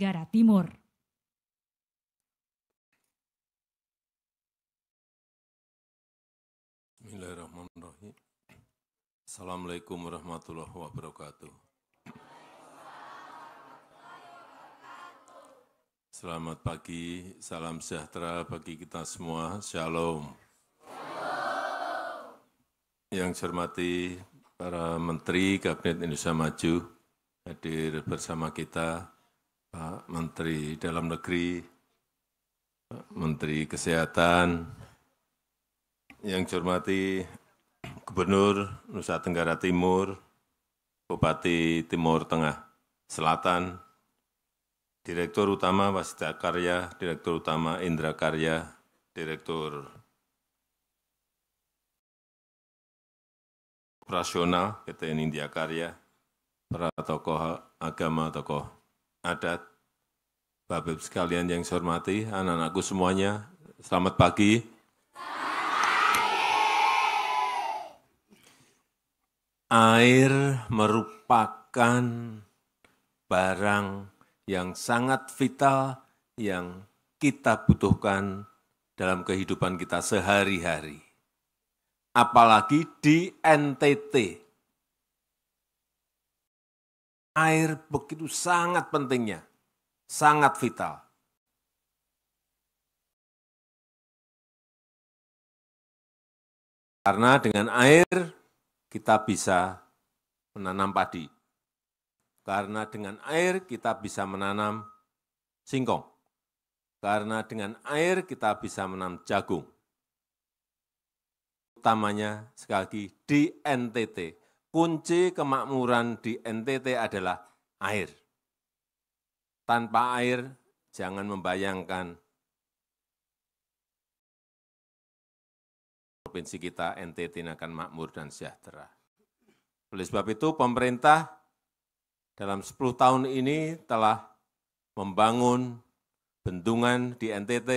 Tenggara Timur. Bismillahirrahmanirrahim. Assalamualaikum warahmatullahi wabarakatuh. Selamat pagi, salam sejahtera bagi kita semua. Shalom. Yang saya hormati para Menteri Kabinet Indonesia Maju hadir bersama kita, Pak Menteri Dalam Negeri, Pak Menteri Kesehatan, yang saya hormati Gubernur Nusa Tenggara Timur, Bupati Timur Tengah Selatan, Direktur Utama Wasita Karya, Direktur Utama Indra Karya, Direktur Operasional PT India Karya, para tokoh agama, tokoh adat, Bapak-Ibu sekalian yang saya hormati, anak-anakku semuanya, selamat pagi. Air merupakan barang yang sangat vital yang kita butuhkan dalam kehidupan kita sehari-hari. Apalagi di NTT, Air begitu sangat pentingnya, sangat vital. Karena dengan air kita bisa menanam padi. Karena dengan air kita bisa menanam singkong. Karena dengan air kita bisa menanam jagung. Utamanya sekali lagi di NTT, kunci kemakmuran di NTT adalah air. Tanpa air, jangan membayangkan provinsi kita NTT akan makmur dan sejahtera. Oleh sebab itu, pemerintah dalam 10 tahun ini telah membangun bendungan di NTT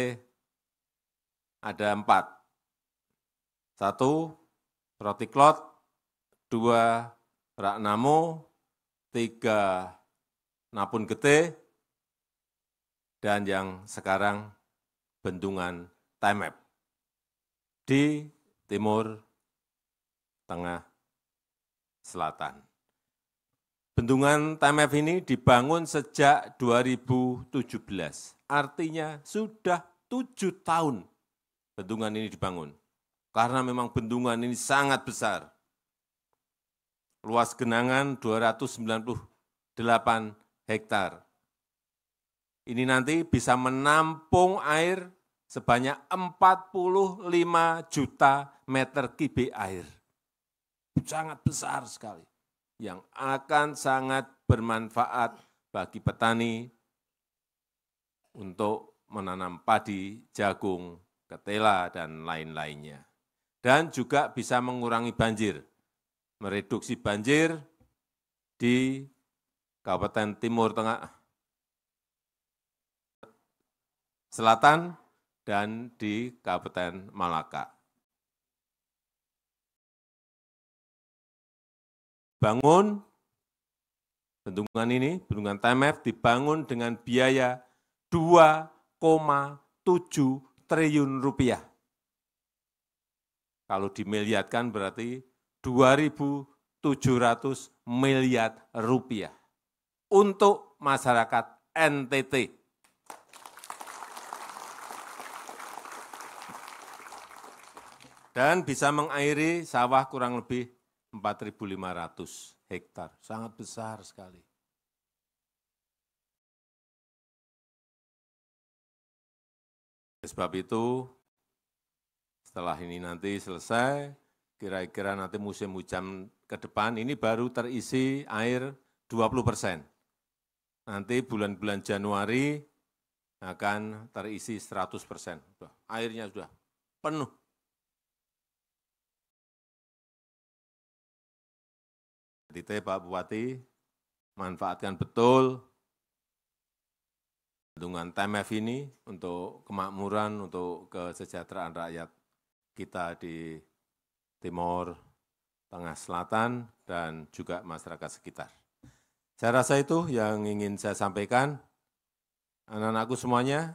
ada empat. Satu, Rotiklot, dua Raknamo, tiga Napun Gete, dan yang sekarang bendungan Temep di timur tengah selatan. Bendungan Temep ini dibangun sejak 2017, artinya sudah tujuh tahun bendungan ini dibangun. Karena memang bendungan ini sangat besar luas genangan 298 hektar. Ini nanti bisa menampung air sebanyak 45 juta meter kubik air. Sangat besar sekali. Yang akan sangat bermanfaat bagi petani untuk menanam padi, jagung, ketela, dan lain-lainnya. Dan juga bisa mengurangi banjir mereduksi banjir di Kabupaten Timur Tengah, Selatan, dan di Kabupaten Malaka. Bangun bendungan ini, bendungan TMF dibangun dengan biaya 2,7 triliun rupiah. Kalau dimiliatkan berarti 2.700 miliar rupiah untuk masyarakat NTT. Dan bisa mengairi sawah kurang lebih 4.500 hektar, sangat besar sekali. Sebab itu, setelah ini nanti selesai, kira kira nanti musim hujan ke depan ini baru terisi air 20 persen. Nanti bulan-bulan Januari akan terisi 100 persen. Airnya sudah penuh. Jadi Pak Bupati, manfaatkan betul bendungan TMF ini untuk kemakmuran, untuk kesejahteraan rakyat kita di timur tengah selatan, dan juga masyarakat sekitar. Saya rasa itu yang ingin saya sampaikan. Anak-anakku semuanya,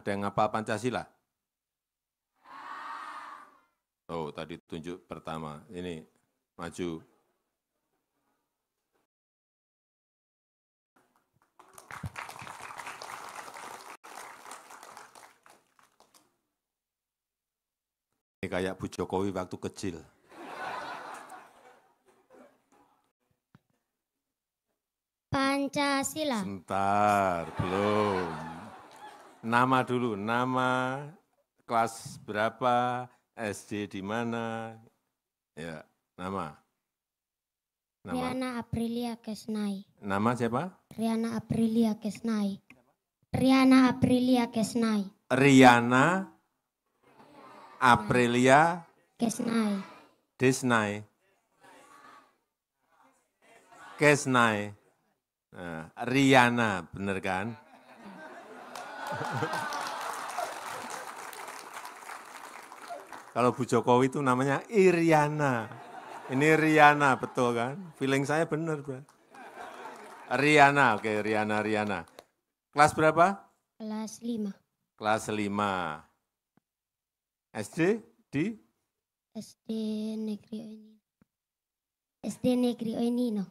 ada yang apa Pancasila? Oh, tadi tunjuk pertama. Ini maju kayak Bu Jokowi waktu kecil. Pancasila. Sebentar, belum. Nama dulu, nama kelas berapa, SD di mana? Ya, nama. nama. Riana Aprilia Kesnai. Nama siapa? Riana Aprilia Kesnai. Riana Aprilia Kesnai. Riana Aprilia Kesnai. Disney, Kesnai. Nah, Riana, bener kan? Kalau Bu Jokowi itu namanya Iriana. Ini Riana, betul kan? Feeling saya bener Bro. Riana, oke, Riana, Riana. Kelas berapa? Kelas lima. Kelas lima. SD di SD Negeri Oenino. SD Negeri Oenino.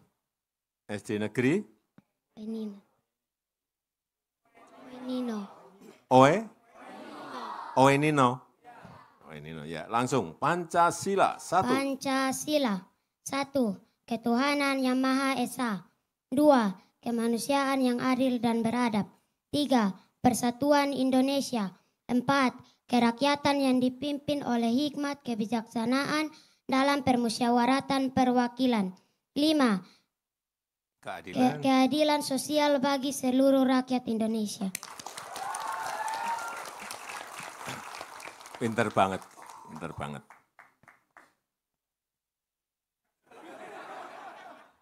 SD Negeri ini Oenino. Oe? Oenino. Oenino ya. Langsung Pancasila satu. Pancasila satu. Ketuhanan yang Maha Esa. Dua. Kemanusiaan yang adil dan beradab. Tiga. Persatuan Indonesia. Empat kerakyatan yang dipimpin oleh hikmat kebijaksanaan dalam permusyawaratan perwakilan. Lima, keadilan, ke keadilan sosial bagi seluruh rakyat Indonesia. Pinter banget, pinter banget.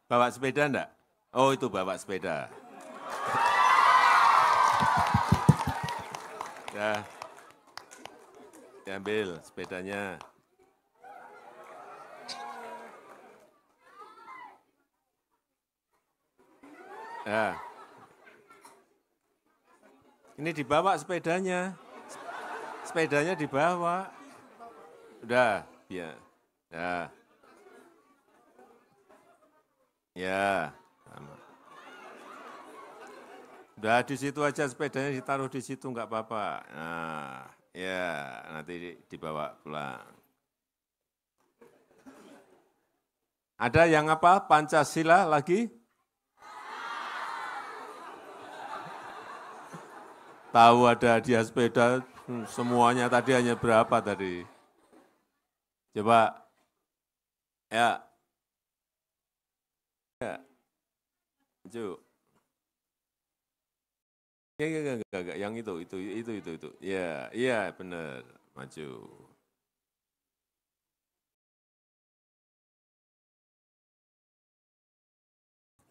Bawa sepeda enggak? Oh itu bawa sepeda. Ya diambil sepedanya. Ya. Ini dibawa sepedanya. Sepedanya dibawa. Udah, ya. Ya. Ya, Udah di situ aja sepedanya ditaruh di situ enggak apa-apa. Nah. Ya, nanti dibawa pulang. Ada yang apa? Pancasila lagi? Tahu ada hadiah sepeda, hmm, semuanya tadi hanya berapa tadi? Coba, ya. Ya ya, ya, enggak, ya, enggak, ya, ya, yang itu, itu, itu, itu, itu. Ya, ya benar, maju.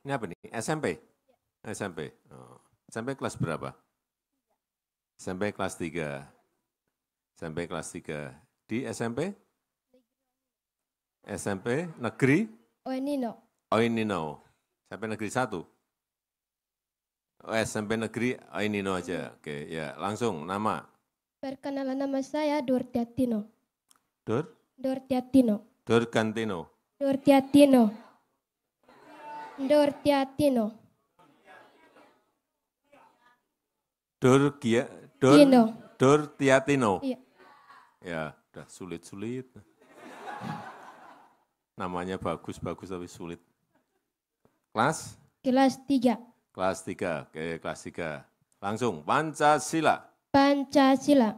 Ini apa nih? SMP? Iya. SMP. Oh. SMP kelas berapa? Iya. SMP kelas tiga SMP kelas tiga Di SMP? SMP negeri? oh oh ini no oh, ini no SMP negeri satu Eh, SMP negeri eh, ini no aja. Oke, okay, ya langsung nama. Perkenalan nama saya Dordiatino. Dor? Dordiatino. Dorgantino. Dordiatino. Dordiatino. Dorgia Dor Dino. Iya. Ya, udah sulit-sulit. Namanya bagus-bagus tapi sulit. Kelas? Kelas 3. Kelas 3, oke kelas 3. Langsung, Pancasila. Pancasila.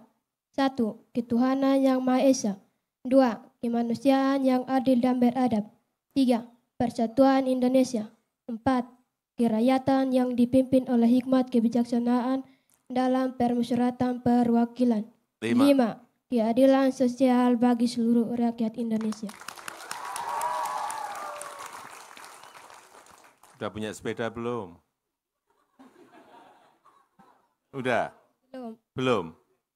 Satu, ketuhanan yang Maha Esa. Dua, kemanusiaan yang adil dan beradab. Tiga, persatuan Indonesia. Empat, kerakyatan yang dipimpin oleh hikmat kebijaksanaan dalam permusyawaratan perwakilan. Lima. Lima, keadilan sosial bagi seluruh rakyat Indonesia. Sudah punya sepeda belum? Udah? Belum. Belum?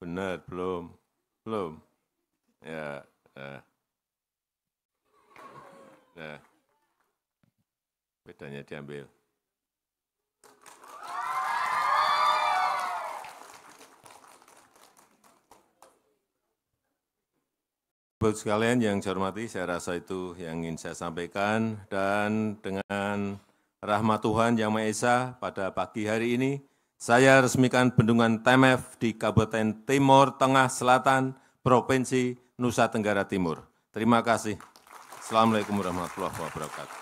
Benar, belum. Belum. Ya, ya. ya. Bedanya diambil. buat sekalian yang saya hormati, saya rasa itu yang ingin saya sampaikan dan dengan rahmat Tuhan Yang Maha Esa pada pagi hari ini, saya resmikan bendungan TMF di Kabupaten Timur Tengah Selatan, Provinsi Nusa Tenggara Timur. Terima kasih. Assalamualaikum warahmatullahi wabarakatuh.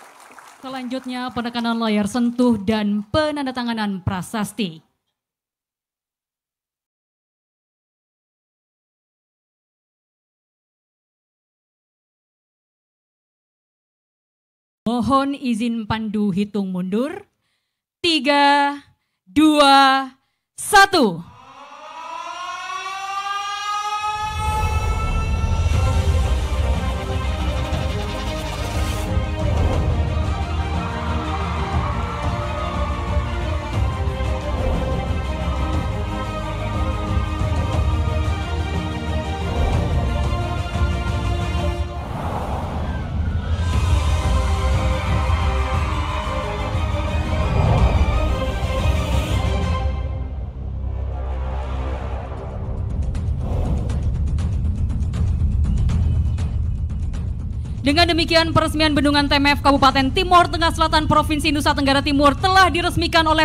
Selanjutnya penekanan layar sentuh dan penandatanganan prasasti. Mohon izin pandu hitung mundur. Tiga, dua, satu. Dengan demikian peresmian bendungan TMF Kabupaten Timur Tengah Selatan Provinsi Nusa Tenggara Timur telah diresmikan oleh